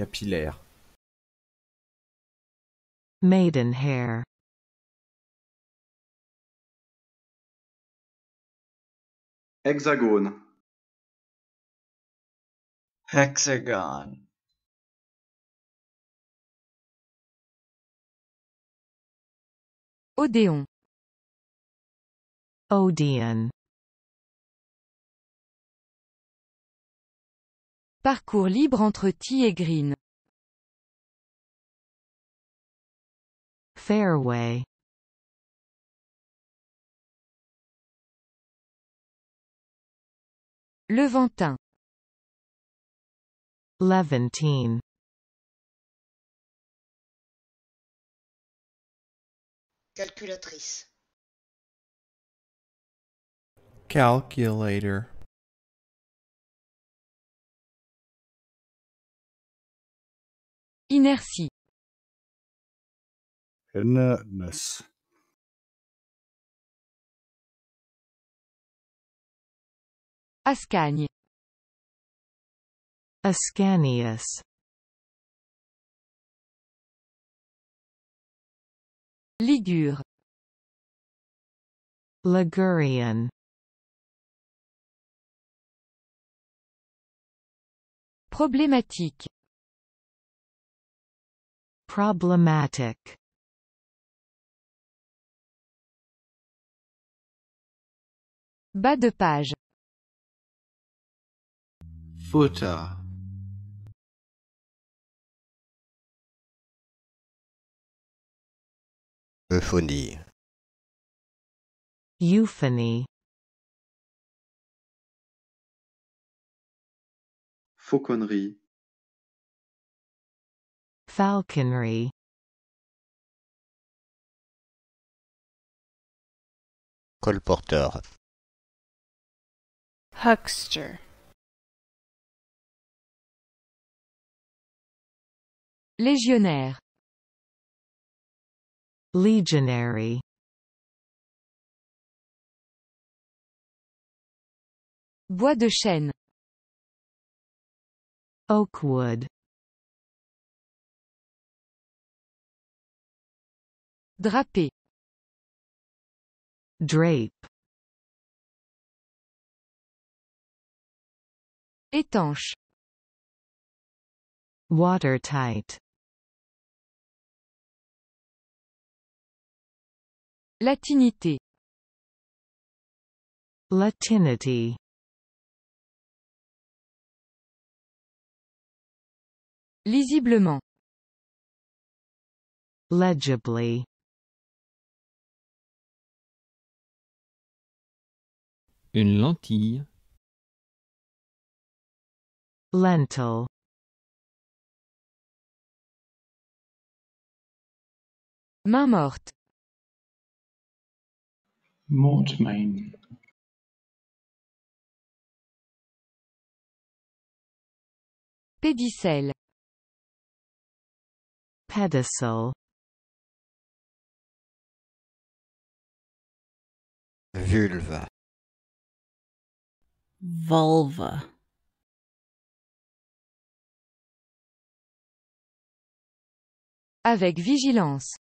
capillaire hair. hexagone hexagon Odéon Odéon. Parcours libre entre T et green. Fairway. Levantin. Levantine. Calculatrice. Calculator. Inertie. Inertness. Ascagne. Ascanius. Ligure. Ligurian. Problématique. problematic Bas de page. Footer. Euphonie. Euphony. Fauconnerie. Falconry Colporteur Huckster Légionnaire Legionary Bois de chêne Oakwood Draper. Drape. Étanche. Watertight. Latinité. Latinity. Lisiblement. Legibly. Une lentille. Lentil. Main morte. Mortmain. Pédicelle. Pedicel. Vulva vulva avec vigilance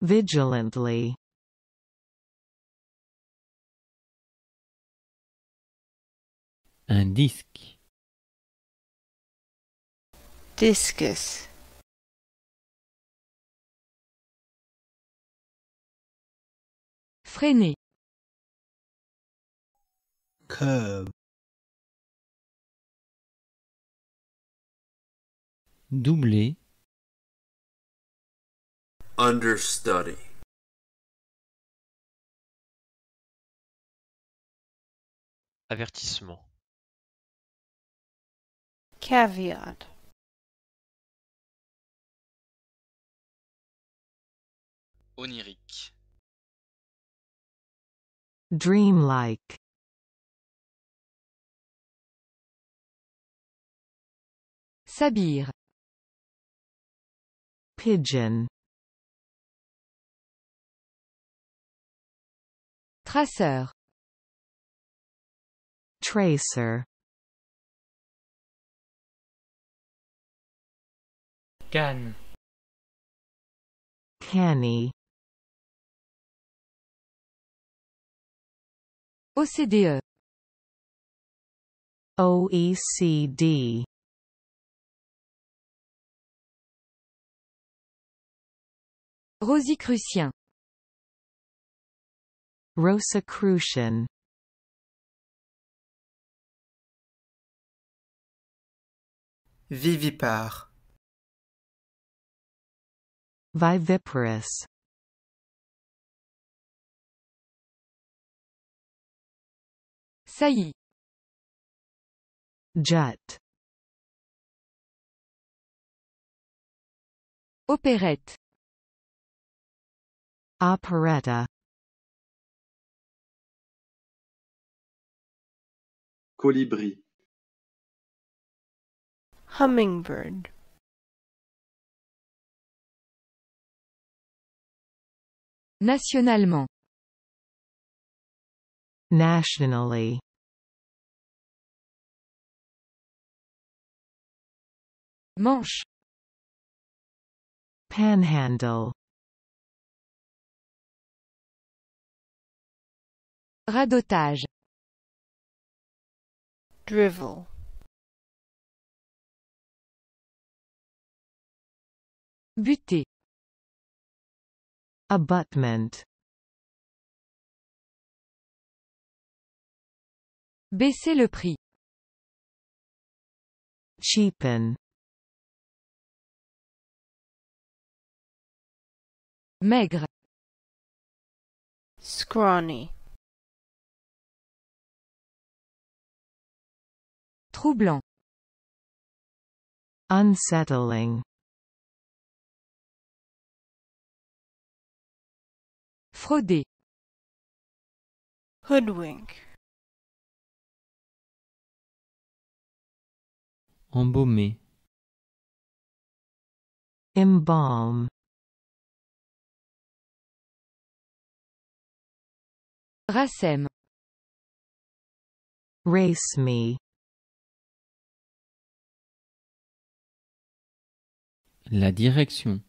vigilantly un disque discus freiner Doublé. Understudy. Avertissement. Caveat. Onirique. Dreamlike. Sabir. Pigeon. Traceur. Tracer. Can. Canny. OCDE. OECD Rosicrucien. Rosicrucian. Vivipare. Viviparous. Saillie. Jet. Opérette. Operetta Colibri Hummingbird Nationalement Nationally Manche Panhandle Radotage. Drivel. Buter. Abutment. Baisser le prix. Cheapen. Maigre. Scrawny. Troublant. Unsettling. Frauder. Hoodwink. embaumer Embalm. Racem. Race me. La direction.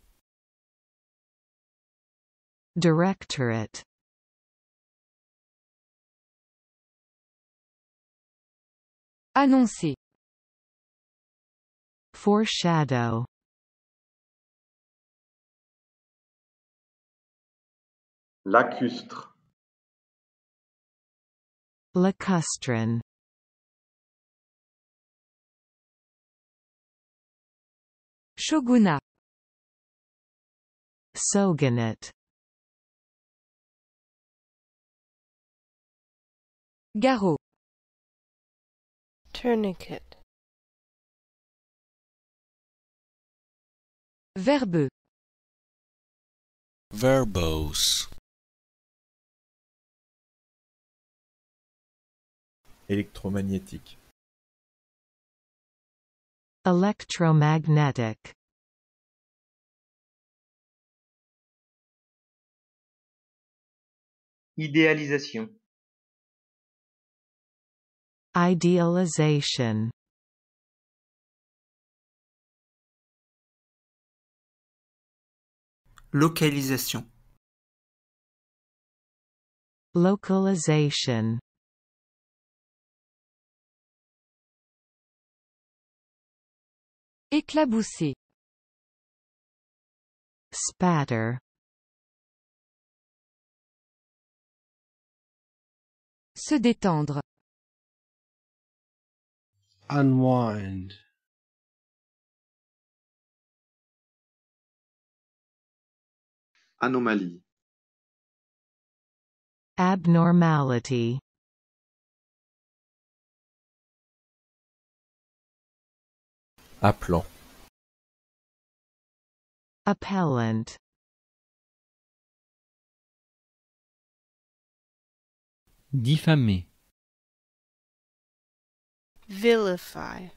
Directorate. Annoncer. Foreshadow. Lacustre. Lacustrine. Shogunat. Shogunate. Garrot. Tourniquet. Verbeux. Verbose. Électromagnétique. Electromagnetic. Idéalisation. idéalisation Localisation Localisation. Éclabousser Spatter Se détendre. Unwind. Anomalie. Abnormality. Appelant. Diffamé. Vilify.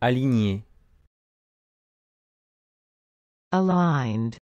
Aligné. Aligned.